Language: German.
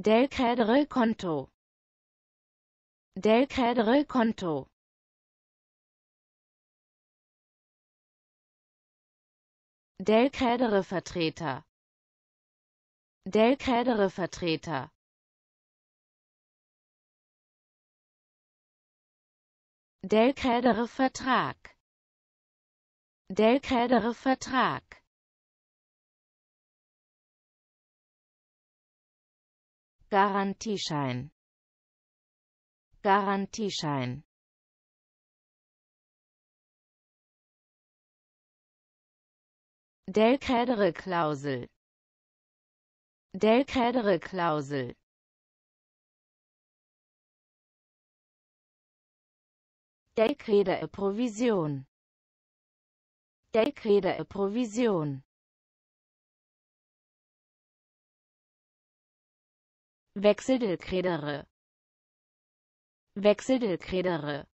Del credere conto. Del credere conto. Del credere Vertreter. Del credere Vertreter. Del credere Vertrag. Del credere Vertrag. Garantieschein Garantieschein Del Klausel Del Klausel Del Provision Del Provision Wechseldekredere. Wechseldekredere.